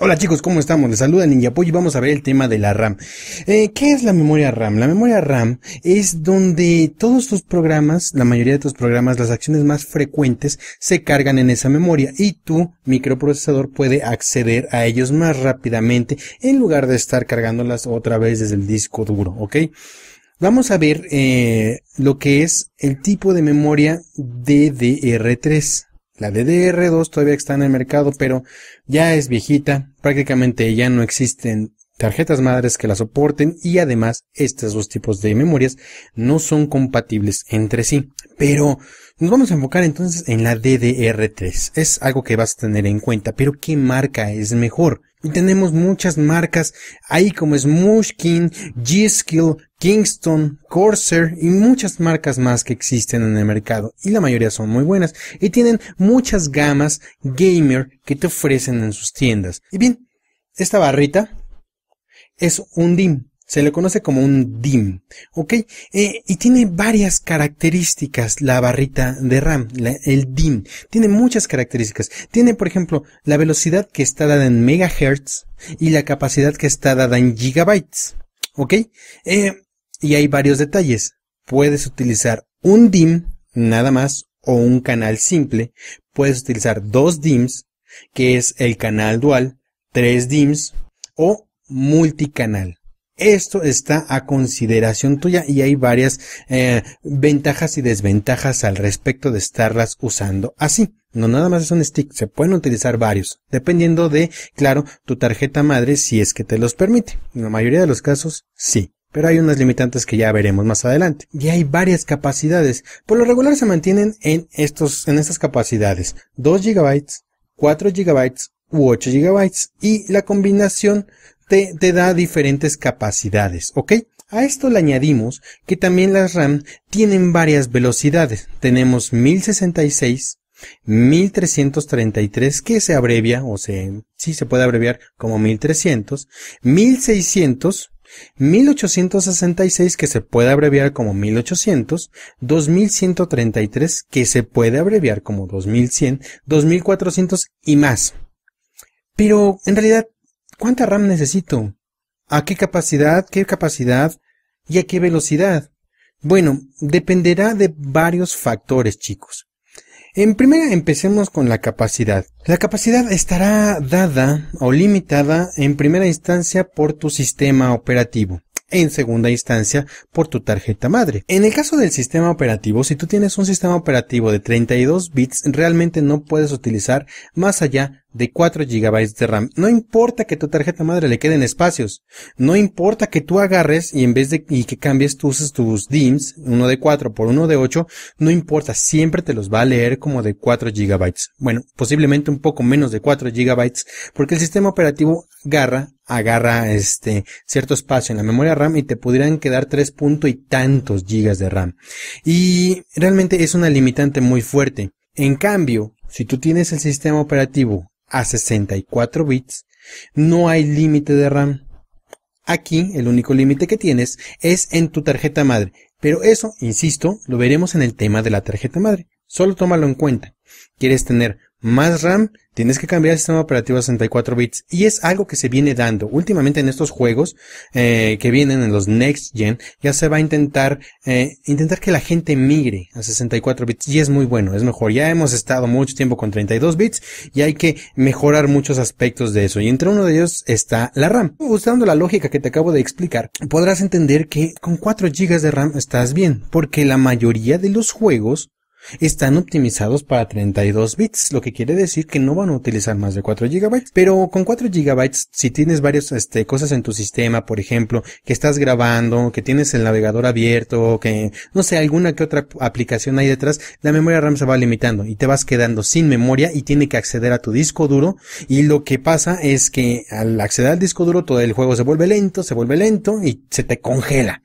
Hola chicos, ¿cómo estamos? Les saluda NinjaPoy y vamos a ver el tema de la RAM. Eh, ¿Qué es la memoria RAM? La memoria RAM es donde todos tus programas, la mayoría de tus programas, las acciones más frecuentes se cargan en esa memoria y tu microprocesador puede acceder a ellos más rápidamente en lugar de estar cargándolas otra vez desde el disco duro, ¿ok? Vamos a ver eh, lo que es el tipo de memoria DDR3. La DDR2 todavía está en el mercado, pero ya es viejita, prácticamente ya no existen tarjetas madres que la soporten y además estos dos tipos de memorias no son compatibles entre sí. Pero nos vamos a enfocar entonces en la DDR3. Es algo que vas a tener en cuenta, pero ¿qué marca es mejor? Y tenemos muchas marcas ahí como Smushkin, G-Skill, Kingston, Corsair y muchas marcas más que existen en el mercado. Y la mayoría son muy buenas. Y tienen muchas gamas gamer que te ofrecen en sus tiendas. Y bien, esta barrita es un DIM. Se le conoce como un DIM, ¿ok? Eh, y tiene varias características la barrita de RAM, el DIM. Tiene muchas características. Tiene, por ejemplo, la velocidad que está dada en megahertz y la capacidad que está dada en gigabytes, ¿ok? Eh, y hay varios detalles. Puedes utilizar un DIM, nada más, o un canal simple. Puedes utilizar dos DIMs, que es el canal dual, tres DIMs o multicanal. Esto está a consideración tuya y hay varias eh, ventajas y desventajas al respecto de estarlas usando así. No nada más es un stick, se pueden utilizar varios, dependiendo de, claro, tu tarjeta madre si es que te los permite. En la mayoría de los casos, sí pero hay unas limitantes que ya veremos más adelante. Y hay varias capacidades. Por lo regular se mantienen en, estos, en estas capacidades. 2 GB, 4 GB u 8 GB. Y la combinación te, da diferentes capacidades, ¿ok? A esto le añadimos que también las RAM tienen varias velocidades. Tenemos 1066, 1333 que se abrevia o se sí se puede abreviar como 1300, 1600, 1866 que se puede abreviar como 1800, 2133 que se puede abreviar como 2100, 2400 y más. Pero en realidad ¿Cuánta RAM necesito? ¿A qué capacidad? ¿Qué capacidad? ¿Y a qué velocidad? Bueno, dependerá de varios factores, chicos. En primera, empecemos con la capacidad. La capacidad estará dada o limitada en primera instancia por tu sistema operativo. En segunda instancia, por tu tarjeta madre. En el caso del sistema operativo, si tú tienes un sistema operativo de 32 bits, realmente no puedes utilizar más allá de 4 GB de RAM. No importa que tu tarjeta madre le queden espacios. No importa que tú agarres y en vez de y que cambies tus, tus DIMS uno de 4 por uno de 8, no importa, siempre te los va a leer como de 4 GB. Bueno, posiblemente un poco menos de 4 GB, porque el sistema operativo agarra, agarra este cierto espacio en la memoria RAM y te podrían quedar 3 GB y tantos gigas de RAM. Y realmente es una limitante muy fuerte. En cambio, si tú tienes el sistema operativo a 64 bits, no hay límite de RAM. Aquí el único límite que tienes es en tu tarjeta madre, pero eso, insisto, lo veremos en el tema de la tarjeta madre. Solo tómalo en cuenta. ¿Quieres tener más RAM, tienes que cambiar el sistema operativo a 64 bits. Y es algo que se viene dando. Últimamente en estos juegos eh, que vienen en los Next Gen, ya se va a intentar, eh, intentar que la gente migre a 64 bits. Y es muy bueno, es mejor. Ya hemos estado mucho tiempo con 32 bits y hay que mejorar muchos aspectos de eso. Y entre uno de ellos está la RAM. Usando la lógica que te acabo de explicar, podrás entender que con 4 GB de RAM estás bien, porque la mayoría de los juegos están optimizados para 32 bits, lo que quiere decir que no van a utilizar más de 4 GB, pero con 4 GB si tienes varias este, cosas en tu sistema, por ejemplo, que estás grabando, que tienes el navegador abierto, que no sé, alguna que otra aplicación ahí detrás, la memoria RAM se va limitando y te vas quedando sin memoria y tiene que acceder a tu disco duro y lo que pasa es que al acceder al disco duro todo el juego se vuelve lento, se vuelve lento y se te congela.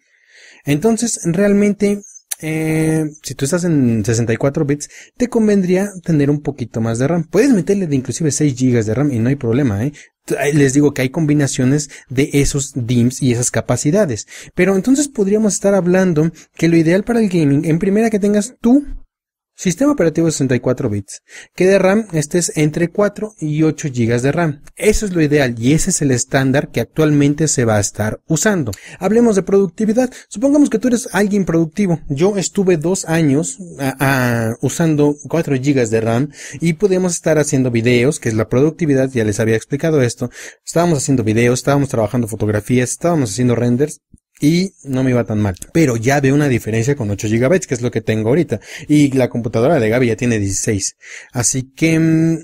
Entonces, realmente eh, si tú estás en 64 bits, te convendría tener un poquito más de RAM. Puedes meterle de inclusive 6 GB de RAM y no hay problema, ¿eh? Les digo que hay combinaciones de esos DIMS y esas capacidades. Pero entonces podríamos estar hablando que lo ideal para el gaming, en primera que tengas tú Sistema operativo 64 bits, que de RAM estés entre 4 y 8 GB de RAM. Eso es lo ideal y ese es el estándar que actualmente se va a estar usando. Hablemos de productividad. Supongamos que tú eres alguien productivo. Yo estuve dos años usando 4 GB de RAM y pudimos estar haciendo videos, que es la productividad, ya les había explicado esto. Estábamos haciendo videos, estábamos trabajando fotografías, estábamos haciendo renders y no me iba tan mal. Pero ya veo una diferencia con 8 GB, que es lo que tengo ahorita. Y la computadora de Gaby ya tiene 16. Así que, mm,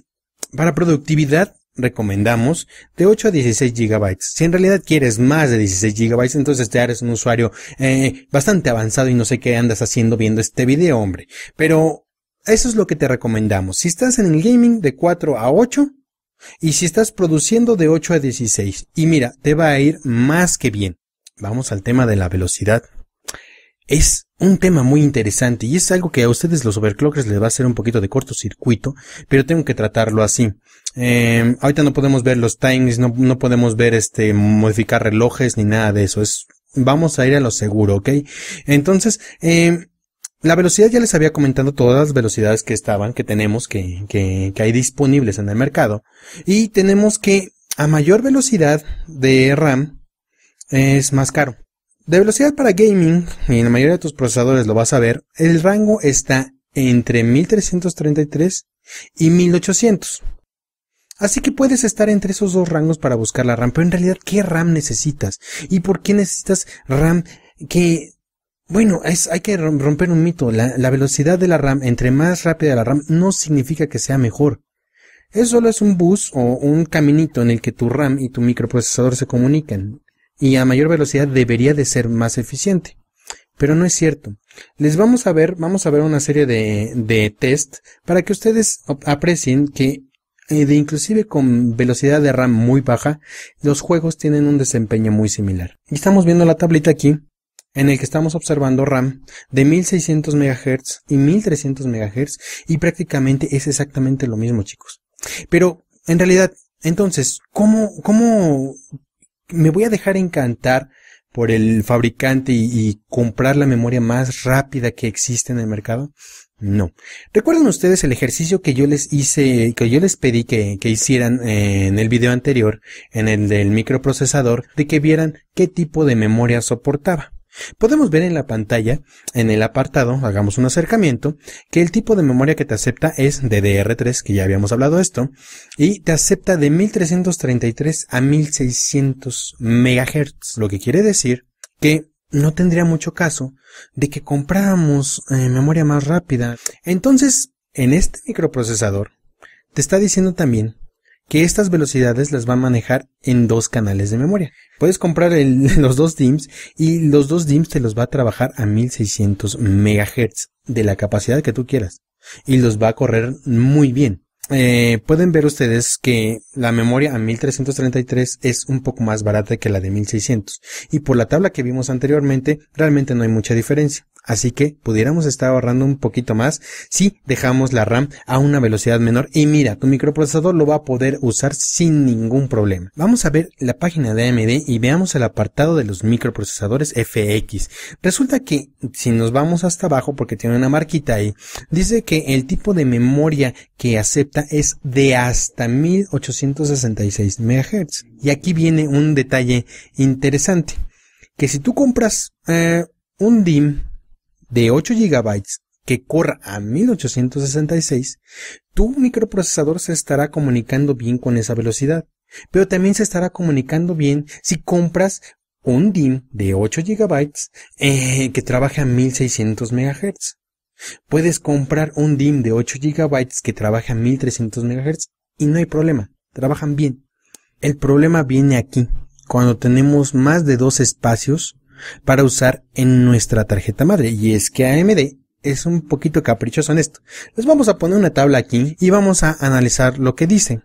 para productividad, recomendamos de 8 a 16 GB. Si en realidad quieres más de 16 GB, entonces te eres un usuario eh, bastante avanzado y no sé qué andas haciendo viendo este video, hombre. Pero eso es lo que te recomendamos. Si estás en el gaming de 4 a 8, y si estás produciendo de 8 a 16, y mira, te va a ir más que bien vamos al tema de la velocidad. Es un tema muy interesante y es algo que a ustedes los overclockers les va a hacer un poquito de cortocircuito, pero tengo que tratarlo así. Em, ahorita no podemos ver los times, no, no podemos ver este, modificar relojes ni nada de eso. Es, vamos a ir a lo seguro, ¿ok? Entonces, em, la velocidad ya les había comentado todas las velocidades que estaban, que tenemos, que, que, que hay disponibles en el mercado. Y tenemos que a mayor velocidad de RAM, es más caro. De velocidad para gaming, en la mayoría de tus procesadores lo vas a ver, el rango está entre 1333 y 1800. Así que puedes estar entre esos dos rangos para buscar la RAM, pero en realidad, ¿qué RAM necesitas? ¿Y por qué necesitas RAM que... Bueno, hay que romper un mito. La, la velocidad de la RAM, entre más rápida la RAM, no significa que sea mejor. Eso solo es un bus o un caminito en el que tu RAM y tu microprocesador se comunican y a mayor velocidad debería de ser más eficiente. Pero no es cierto. Les vamos a ver, vamos a ver una serie de, de test para que ustedes aprecien que eh, de inclusive con velocidad de RAM muy baja, los juegos tienen un desempeño muy similar. Y estamos viendo la tablita aquí en el que estamos observando RAM de 1600 MHz y 1300 MHz y prácticamente es exactamente lo mismo, chicos. Pero en realidad, entonces, ¿cómo, cómo me voy a dejar encantar por el fabricante y, comprar la memoria más rápida que existe en el mercado? No. ¿Recuerdan ustedes el ejercicio que yo les hice, que yo les pedí que, hicieran eh, en el video anterior, en el del microprocesador, de que vieran qué tipo de memoria soportaba? Podemos ver en la pantalla, en el apartado, hagamos un acercamiento, que el tipo de memoria que te acepta es DDR3, que ya habíamos hablado esto, y te acepta de 1333 a 1600 MHz, lo que quiere decir que no tendría mucho caso de que compráramos eh, memoria más rápida. Entonces, en este microprocesador, te está diciendo también que estas velocidades las va a manejar en dos canales de memoria. Puedes comprar los dos DIMMs y los dos DIMMs te los va a trabajar a 1600 MHz de la capacidad que tú quieras y los va a correr muy bien. Eh, pueden ver ustedes que la memoria a 1333 es un poco más barata que la de 1600 y por la tabla que vimos anteriormente realmente no hay mucha diferencia. Así que pudiéramos estar ahorrando un poquito más si dejamos la RAM a una velocidad menor. Y mira, tu microprocesador lo va a poder usar sin ningún problema. Vamos a ver la página de AMD y veamos el apartado de los microprocesadores FX. Resulta que si nos vamos hasta abajo, porque tiene una marquita ahí, dice que el tipo de memoria que acepta es de hasta 1866 MHz. Y aquí viene un detalle interesante, que si tú compras eh, un DIM de 8 GB que corra a 1866, tu microprocesador se estará comunicando bien con esa velocidad, pero también se estará comunicando bien si compras un DIM de 8 GB eh, que trabaje a 1600 MHz. Puedes comprar un DIM de 8 GB que trabaje a 1300 MHz y no hay problema, trabajan bien. El problema viene aquí, cuando tenemos más de dos espacios para usar en nuestra tarjeta madre. Y es que AMD es un poquito caprichoso en esto. Les vamos a poner una tabla aquí y vamos a analizar lo que dice.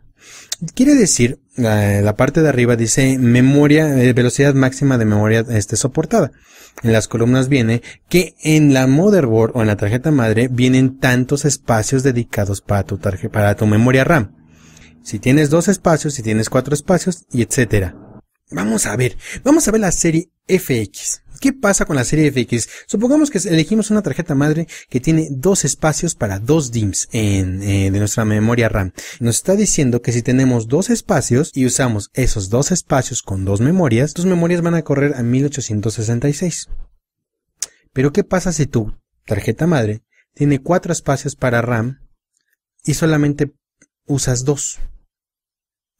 Quiere decir, la parte de arriba dice memoria, eh, velocidad máxima de memoria este, soportada. En las columnas viene que en la motherboard o en la tarjeta madre vienen tantos espacios dedicados para tu, para tu memoria RAM. Si tienes dos espacios, si tienes cuatro espacios y etcétera. Vamos a ver, vamos a ver la serie FX. ¿Qué pasa con la serie FX? Supongamos que elegimos una tarjeta madre que tiene dos espacios para dos DIMMs en, eh, de nuestra memoria RAM. Nos está diciendo que si tenemos dos espacios y usamos esos dos espacios con dos memorias, tus memorias van a correr a 1866. Pero ¿qué pasa si tu tarjeta madre tiene cuatro espacios para RAM y solamente usas dos?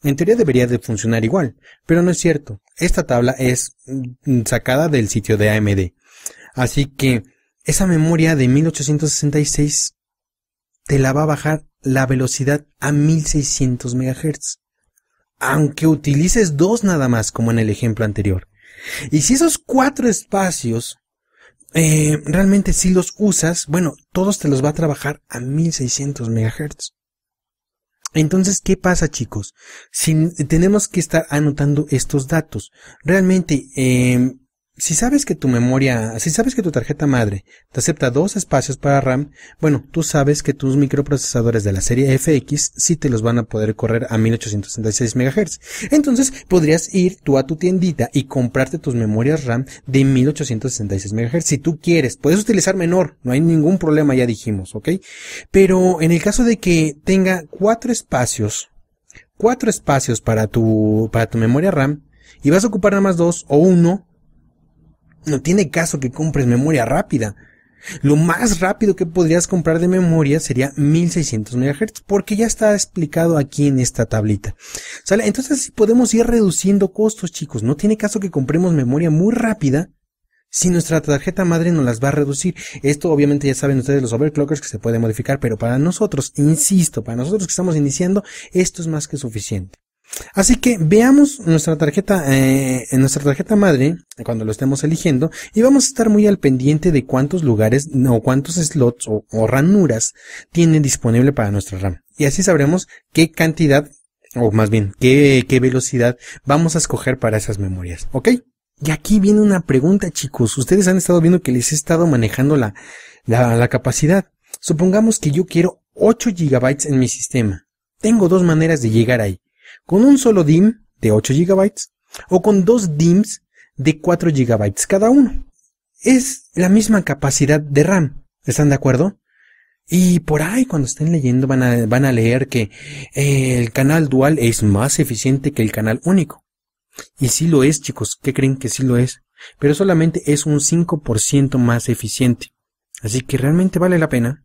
En teoría debería de funcionar igual, pero no es cierto. Esta tabla es mm, sacada del sitio de AMD. Así que esa memoria de 1866 te la va a bajar la velocidad a 1600 MHz. Aunque utilices dos nada más, como en el ejemplo anterior. Y si esos cuatro espacios eh, realmente si los usas, bueno, todos te los va a trabajar a 1600 MHz. Entonces, ¿qué pasa chicos? Si tenemos que estar anotando estos datos. Realmente, em, si sabes que tu memoria, si sabes que tu tarjeta madre te acepta dos espacios para RAM, bueno, tú sabes que tus microprocesadores de la serie FX sí te los van a poder correr a 1866 MHz. Entonces podrías ir tú a tu tiendita y comprarte tus memorias RAM de 1866 MHz si tú quieres. Puedes utilizar menor, no hay ningún problema, ya dijimos, ¿ok? Pero en el caso de que tenga cuatro espacios, cuatro espacios para tu, para tu memoria RAM, y vas a ocupar nada más dos o uno, no tiene caso que compres memoria rápida. Lo más rápido que podrías comprar de memoria sería 1600 MHz, porque ya está explicado aquí en esta tablita. Entonces si podemos ir reduciendo costos, chicos. No tiene caso que compremos memoria muy rápida si nuestra tarjeta madre no las va a reducir. Esto obviamente ya saben ustedes los overclockers que se puede modificar, pero para nosotros, insisto, para nosotros que estamos iniciando, esto es más que suficiente. Así que veamos nuestra tarjeta, eh, nuestra tarjeta madre, cuando lo estemos eligiendo, y vamos a estar muy al pendiente de cuántos lugares o cuántos slots o, ranuras tienen disponible para nuestra RAM. Y así sabremos qué cantidad, o más bien, qué, qué velocidad vamos a escoger para esas memorias, ¿ok? Y aquí viene una pregunta, chicos. Ustedes han estado viendo que les he estado manejando la, la, la capacidad. Supongamos que yo quiero 8 GB en mi sistema. Tengo dos maneras de llegar ahí con un solo DIM de 8 GB o con dos DIMs de 4 GB cada uno. Es la misma capacidad de RAM, ¿están de acuerdo? Y por ahí cuando estén leyendo van a, leer que eh, el canal dual es más eficiente que el canal único. Y sí lo es, chicos, ¿qué creen que sí lo es? Pero solamente es un 5% más eficiente. Así que realmente vale la pena.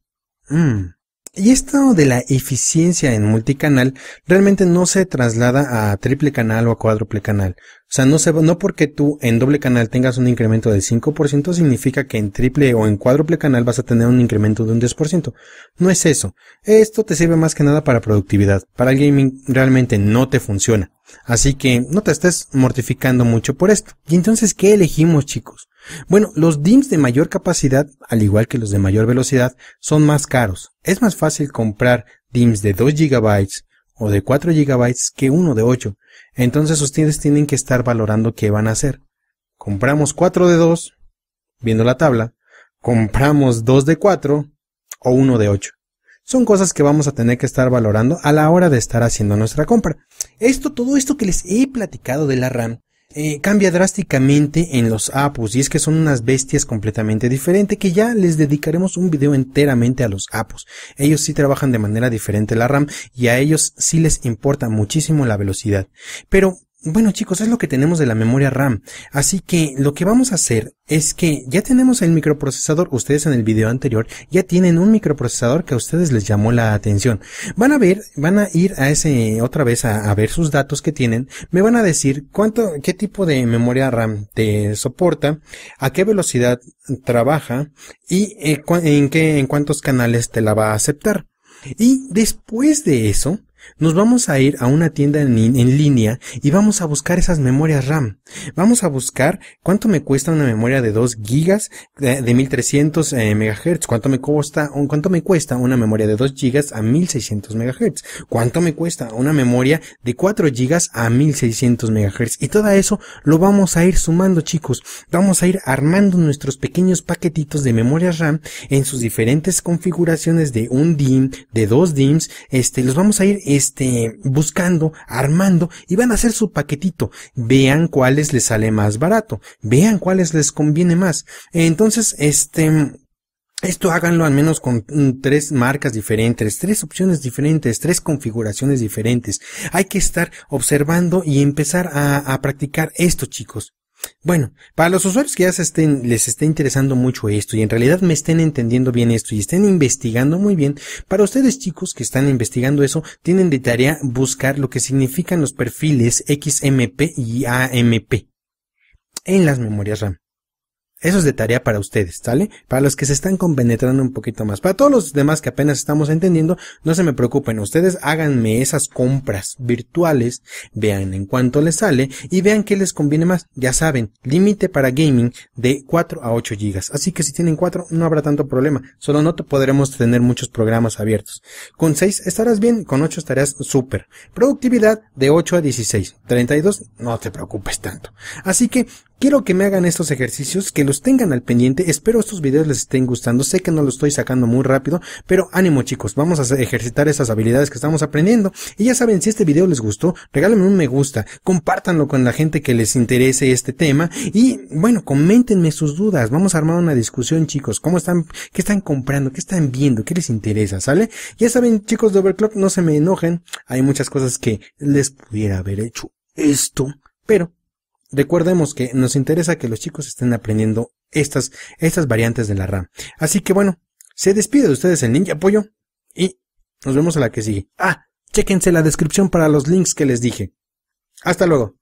Mm. Y esto de la eficiencia en multicanal realmente no se traslada a triple canal o a cuádruple canal. O sea, no, se, no porque tú en doble canal tengas un incremento del 5% significa que en triple o en cuádruple canal vas a tener un incremento de un 10%. No es eso. Esto te sirve más que nada para productividad. Para el gaming realmente no te funciona. Así que no te estés mortificando mucho por esto. Y entonces, ¿qué elegimos chicos? Bueno, los DIMS de mayor capacidad, al igual que los de mayor velocidad, son más caros. Es más fácil comprar DIMS de 2 GB o de 4 GB que uno de 8. Entonces ustedes tienen que estar valorando qué van a hacer. Compramos 4 de 2, viendo la tabla, compramos 2 de 4 o 1 de 8. Son cosas que vamos a tener que estar valorando a la hora de estar haciendo nuestra compra. Esto, todo esto que les he platicado de la RAM, eh, cambia drásticamente en los Apus y es que son unas bestias completamente diferentes que ya les dedicaremos un video enteramente a los Apus. Ellos sí trabajan de manera diferente la RAM y a ellos sí les importa muchísimo la velocidad. Pero bueno chicos, es lo que tenemos de la memoria RAM, así que lo que vamos a hacer es que ya tenemos el microprocesador, ustedes en el video anterior ya tienen un microprocesador que a ustedes les llamó la atención. Van a ver, van a ir a ese otra vez a, ver sus datos que tienen, me van a decir cuánto, qué tipo de memoria RAM te soporta, a qué velocidad trabaja y eh, en qué, en cuántos canales te la va a aceptar. Y después de eso, nos vamos a ir a una tienda en, línea y vamos a buscar esas memorias RAM. Vamos a buscar cuánto me cuesta una memoria de 2 gigas de, 1300 eh, megahertz. MHz, cuánto me cuesta, cuánto me cuesta una memoria de 2 gigas a 1600 MHz, cuánto me cuesta una memoria de 4 gigas a 1600 MHz y todo eso lo vamos a ir sumando chicos. Vamos a ir armando nuestros pequeños paquetitos de memoria RAM en sus diferentes configuraciones de un DIM, de dos DIMs, este, los vamos a ir este, buscando, armando y van a hacer su paquetito. Vean cuáles les sale más barato, vean cuáles les conviene más. Entonces, este, esto háganlo al menos con mm, tres marcas diferentes, tres opciones diferentes, tres configuraciones diferentes. Hay que estar observando y empezar a, a practicar esto, chicos. Bueno, para los usuarios que ya les esté interesando mucho esto y en realidad me estén entendiendo bien esto y estén investigando muy bien, para ustedes chicos que están investigando eso, tienen de tarea buscar lo que significan los perfiles XMP y AMP en las memorias RAM. Eso es de tarea para ustedes, ¿sale? Para los que se están compenetrando un poquito más. Para todos los demás que apenas estamos entendiendo, no se me preocupen. Ustedes háganme esas compras virtuales, vean en cuánto les sale y vean qué les conviene más. Ya saben, límite para gaming de 4 a 8 gigas. Así que si tienen 4 no habrá tanto problema. Solo no te podremos tener muchos programas abiertos. Con 6 estarás bien, con 8 estarás súper. Productividad de 8 a 16. 32, no te preocupes tanto. Así que Quiero que me hagan estos ejercicios, que los tengan al pendiente. Espero estos videos les estén gustando. Sé que no los estoy sacando muy rápido, pero ánimo chicos, vamos a ejercitar esas habilidades que estamos aprendiendo. Y ya saben, si este video les gustó, regálenme un me gusta, compártanlo con la gente que les interese este tema y bueno, coméntenme sus dudas. Vamos a armar una discusión chicos. ¿Cómo están? ¿Qué están comprando? ¿Qué están viendo? ¿Qué les interesa? ¿Sale? Ya saben chicos de Overclock, no se me enojen. Hay muchas cosas que les pudiera haber hecho esto, pero Recordemos que nos interesa que los chicos estén aprendiendo estas, estas variantes de la RAM. Así que bueno, se despide de ustedes el Ninja Pollo y nos vemos a la que sigue. Ah, chéquense la descripción para los links que les dije. Hasta luego.